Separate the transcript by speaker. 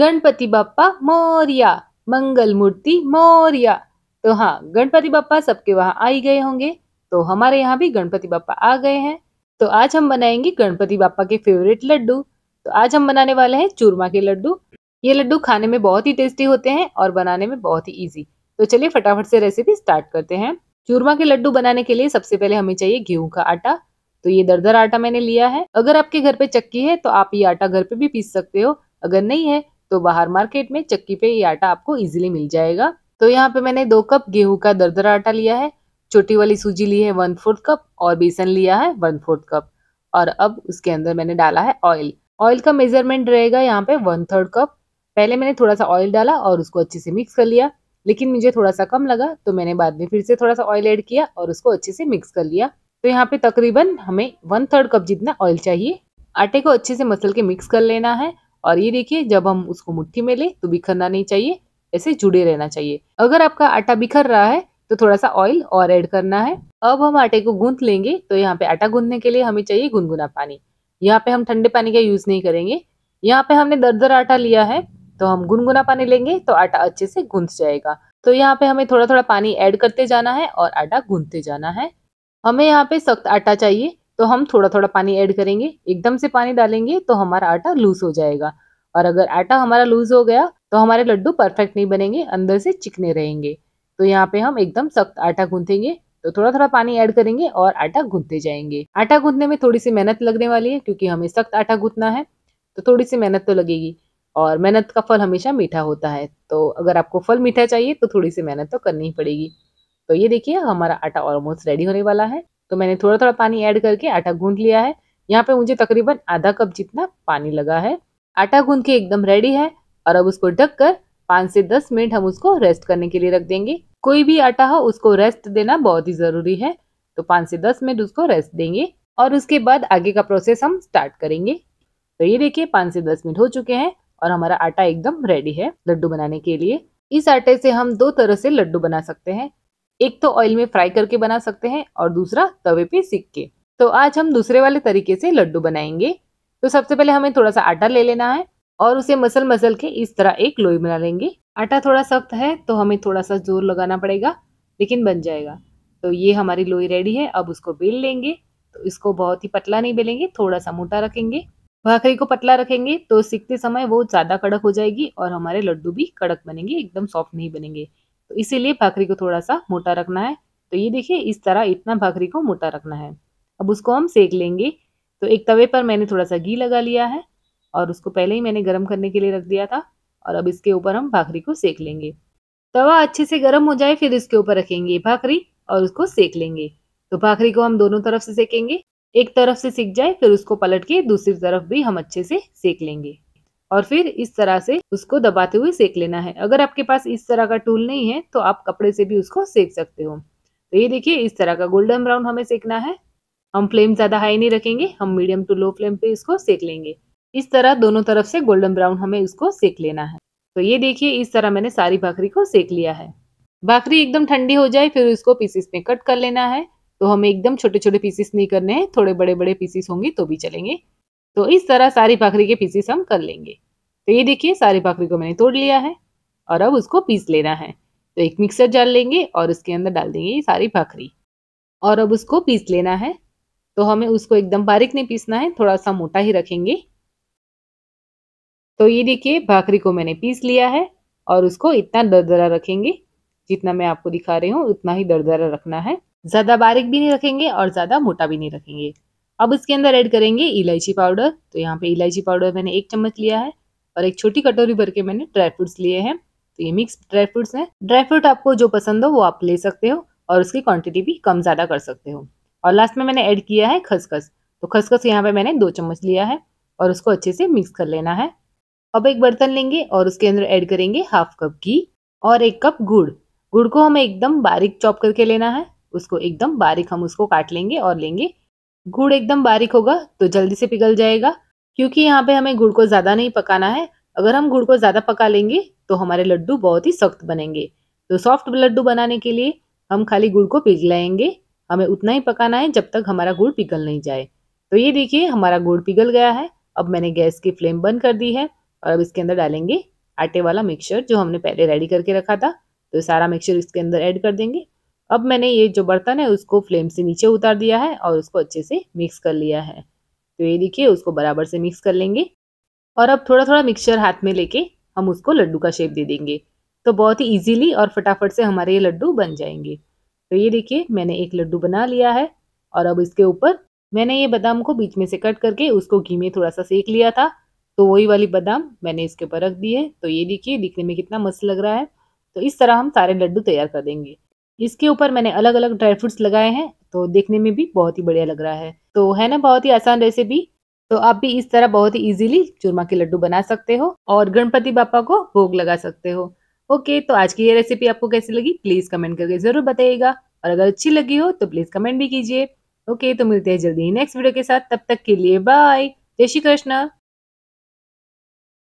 Speaker 1: गणपति बापा मौर्या मंगल मूर्ति मौर्या तो हाँ गणपति बापा सबके वहाँ आ ही गए होंगे तो हमारे यहाँ भी गणपति बापा आ गए हैं तो आज हम बनाएंगे गणपति बापा के फेवरेट लड्डू तो आज हम बनाने वाले हैं चूरमा के लड्डू ये लड्डू खाने में बहुत ही टेस्टी होते हैं और बनाने में बहुत ही ईजी तो चलिए फटाफट से रेसिपी स्टार्ट करते हैं चूरमा के लड्डू बनाने के लिए सबसे पहले हमें चाहिए गेहूं का आटा तो ये दरदर आटा मैंने लिया है अगर आपके घर पे चक्की है तो आप ये आटा घर पे भी पीस सकते हो अगर नहीं है तो बाहर मार्केट में चक्की पे ये आटा आपको इजीली मिल जाएगा तो यहाँ पे मैंने दो कप गेहूं का दरदरा आटा लिया है छोटी वाली सूजी ली है वन फोर्थ कप और बेसन लिया है वन फोर्थ कप और अब उसके अंदर मैंने डाला है ऑयल ऑयल का मेजरमेंट रहेगा यहाँ पे वन थर्ड कप पहले मैंने थोड़ा सा ऑयल डाला और उसको अच्छे से मिक्स कर लिया लेकिन मुझे थोड़ा सा कम लगा तो मैंने बाद में फिर से थोड़ा सा ऑयल ऐड किया और उसको अच्छे से मिक्स कर लिया तो यहाँ पे तकरीबन हमें वन थर्ड कप जितना ऑयल चाहिए आटे को अच्छे से मसल के मिक्स कर लेना है और ये देखिए जब हम उसको मुट्ठी में ले तो बिखरना नहीं चाहिए ऐसे जुड़े रहना चाहिए अगर आपका आटा बिखर रहा है तो थोड़ा सा ऑयल और ऐड करना है अब हम आटे को गूंथ लेंगे तो यहाँ पे आटा गूंथने के लिए हमें चाहिए गुनगुना पानी यहाँ पे हम ठंडे पानी का यूज़ नहीं करेंगे यहाँ पे हमने दरदर आटा लिया है तो हम गुनगुना पानी लेंगे तो आटा अच्छे से गूंथ जाएगा तो यहाँ पे हमें थोड़ा थोड़ा पानी ऐड करते जाना है और आटा गूंथते जाना है हमें यहाँ पे सख्त आटा चाहिए तो हम थोड़ा थोड़ा पानी ऐड करेंगे एकदम से पानी डालेंगे तो हमारा आटा लूज हो जाएगा और अगर आटा हमारा लूज हो गया तो हमारे लड्डू परफेक्ट नहीं बनेंगे अंदर से चिकने रहेंगे तो यहाँ पे हम एकदम सख्त आटा गूंथेंगे तो थोड़ा थोड़ा पानी ऐड करेंगे और आटा गूंथते जाएंगे आटा गूंथने में थोड़ी सी मेहनत लगने वाली है क्योंकि हमें सख्त आटा गूंथना है तो थोड़ी सी मेहनत तो लगेगी और मेहनत का फल हमेशा मीठा होता है तो अगर आपको फल मीठा चाहिए तो थोड़ी सी मेहनत तो करनी ही पड़ेगी तो ये देखिए हमारा आटा ऑलमोस्ट रेडी होने वाला है तो मैंने थोड़ा थोड़ा पानी ऐड करके आटा गूंद लिया है यहाँ पे मुझे तकरीबन आधा कप जितना पानी लगा है आटा गूंद के एकदम रेडी है और अब उसको ढक कर पाँच से दस मिनट हम उसको रेस्ट करने के लिए रख देंगे कोई भी आटा हो उसको रेस्ट देना बहुत ही ज़रूरी है तो पाँच से दस मिनट उसको रेस्ट देंगे और उसके बाद आगे का प्रोसेस हम स्टार्ट करेंगे तो ये देखिए पाँच से दस मिनट हो चुके हैं और हमारा आटा एकदम रेडी है लड्डू बनाने के लिए इस आटे से हम दो तरह से लड्डू बना सकते हैं एक तो ऑयल में फ्राई करके बना सकते हैं और दूसरा तवे पे सीख के तो आज हम दूसरे वाले तरीके से लड्डू बनाएंगे तो सबसे पहले हमें थोड़ा सा आटा ले लेना है और उसे मसल मसल के इस तरह एक लोई बना लेंगे आटा थोड़ा सख्त है तो हमें थोड़ा सा जोर लगाना पड़ेगा लेकिन बन जाएगा तो ये हमारी लोई रेडी है अब उसको बेल लेंगे तो इसको बहुत ही पतला नहीं बेलेंगे थोड़ा सा मोटा रखेंगे भाखरी को पतला रखेंगे तो सीखते समय वो ज़्यादा कड़क हो जाएगी और हमारे लड्डू भी कड़क बनेंगे एकदम सॉफ्ट नहीं बनेंगे तो इसीलिए भाखरी को थोड़ा सा मोटा रखना है तो ये देखिए इस तरह इतना भाखरी को मोटा रखना है अब उसको हम सेक लेंगे तो एक तवे पर मैंने थोड़ा सा घी लगा लिया है और उसको पहले ही मैंने गर्म करने के लिए रख दिया था और अब इसके ऊपर हम भाखरी को सेक लेंगे तवा अच्छे से गर्म हो जाए फिर इसके ऊपर रखेंगे भाखरी और उसको सेक लेंगे तो भाखरी को हम दोनों तरफ से सेकेंगे एक तरफ से सीख जाए फिर उसको पलट के दूसरी तरफ भी हम अच्छे से सेक लेंगे और फिर इस तरह से उसको दबाते हुए सेक लेना है अगर आपके पास इस तरह का टूल नहीं है तो आप कपड़े से भी उसको सेक सकते हो तो ये देखिए इस तरह का गोल्डन ब्राउन हमें सेकना है हम फ्लेम ज़्यादा हाई नहीं रखेंगे हम मीडियम टू लो फ्लेम पे इसको सेक लेंगे इस तरह दोनों तरफ से गोल्डन ब्राउन हमें इसको सेक लेना है तो ये देखिए इस तरह मैंने सारी भाखरी को सेक लिया है भाखरी एकदम ठंडी हो जाए फिर उसको पीसेस में कट कर लेना है तो हमें एकदम छोटे छोटे पीसेस नहीं करने हैं थोड़े बड़े बड़े पीसेस होंगे तो भी चलेंगे तो इस तरह सारी भाखरी के पीसेस हम कर लेंगे तो ये देखिए सारी भाखरी को मैंने तोड़ लिया है और अब उसको पीस लेना है तो एक मिक्सर जाल लेंगे और उसके अंदर डाल देंगे ये सारी भाखरी और अब उसको पीस लेना है तो हमें उसको एकदम बारीक नहीं पीसना है थोड़ा सा मोटा ही रखेंगे तो ये देखिए भाखरी को मैंने पीस लिया है और उसको इतना दरदरा रखेंगे जितना मैं आपको दिखा रही हूँ उतना ही दरदरा रखना है ज़्यादा बारीक भी नहीं रखेंगे और ज़्यादा मोटा भी नहीं रखेंगे अब इसके अंदर ऐड करेंगे इलायची पाउडर तो यहाँ पे इलायची पाउडर मैंने एक चम्मच लिया है और एक छोटी कटोरी भर के मैंने ड्राई फ्रूट्स लिए हैं तो ये मिक्स ड्राई फ्रूट्स हैं ड्राई फ्रूट आपको जो पसंद हो वो आप ले सकते हो और उसकी क्वांटिटी भी कम ज़्यादा कर सकते हो और लास्ट में मैंने ऐड किया है खसखस तो खसखस यहाँ पे मैंने दो चम्मच लिया है और उसको अच्छे से मिक्स कर लेना है अब एक बर्तन लेंगे और उसके अंदर ऐड करेंगे हाफ कप घी और एक कप गुड़ गुड़ को हमें एकदम बारीक चॉप करके लेना है उसको एकदम बारीक हम उसको काट लेंगे और लेंगे गुड़ एकदम बारीक होगा तो जल्दी से पिघल जाएगा क्योंकि यहाँ पे हमें गुड़ को ज़्यादा नहीं पकाना है अगर हम गुड़ को ज़्यादा पका लेंगे तो हमारे लड्डू बहुत ही सख्त बनेंगे तो सॉफ्ट लड्डू बनाने के लिए हम खाली गुड़ को पिघलाएंगे हमें उतना ही पकाना है जब तक हमारा गुड़ पिघल नहीं जाए तो ये देखिए हमारा गुड़ पिघल गया है अब मैंने गैस की फ्लेम बंद कर दी है और अब इसके अंदर डालेंगे आटे वाला मिक्सचर जो हमने पहले रेडी करके रखा था तो सारा मिक्सचर इसके अंदर ऐड कर देंगे अब मैंने ये जो बर्तन है उसको फ्लेम से नीचे उतार दिया है और उसको अच्छे से मिक्स कर लिया है तो ये देखिए उसको बराबर से मिक्स कर लेंगे और अब थोड़ा थोड़ा मिक्सचर हाथ में लेके हम उसको लड्डू का शेप दे देंगे तो बहुत ही इजीली और फटाफट से हमारे ये लड्डू बन जाएंगे तो ये देखिए मैंने एक लड्डू बना लिया है और अब इसके ऊपर मैंने ये बादाम को बीच में से कट करके उसको घी में थोड़ा सा सेक लिया था तो वही वाली बादाम मैंने इसके ऊपर रख दी है तो ये देखिए दिखने में कितना मस्त लग रहा है तो इस तरह हम सारे लड्डू तैयार कर देंगे इसके ऊपर मैंने अलग अलग ड्राई फ्रूट्स लगाए हैं तो देखने में भी बहुत ही बढ़िया लग रहा है तो है ना बहुत ही आसान रेसिपी तो आप भी इस तरह बहुत ही इजीली चूरमा के लड्डू बना सकते हो और गणपति बापा को भोग लगा सकते हो ओके तो आज की ये रेसिपी आपको कैसी लगी प्लीज़ कमेंट करके ज़रूर बताइएगा और अगर अच्छी लगी हो तो प्लीज़ कमेंट भी कीजिए ओके तो मिलते हैं जल्दी ही नेक्स्ट वीडियो के साथ तब तक के लिए बाय जय श्री कृष्ण